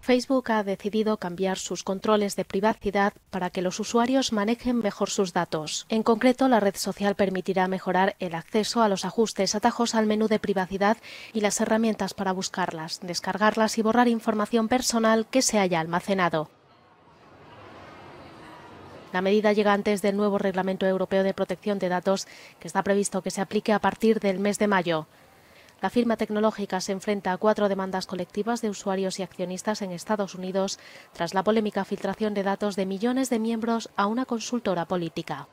Facebook ha decidido cambiar sus controles de privacidad para que los usuarios manejen mejor sus datos. En concreto, la red social permitirá mejorar el acceso a los ajustes, atajos al menú de privacidad y las herramientas para buscarlas, descargarlas y borrar información personal que se haya almacenado. La medida llega antes del nuevo Reglamento Europeo de Protección de Datos, que está previsto que se aplique a partir del mes de mayo. La firma tecnológica se enfrenta a cuatro demandas colectivas de usuarios y accionistas en Estados Unidos tras la polémica filtración de datos de millones de miembros a una consultora política.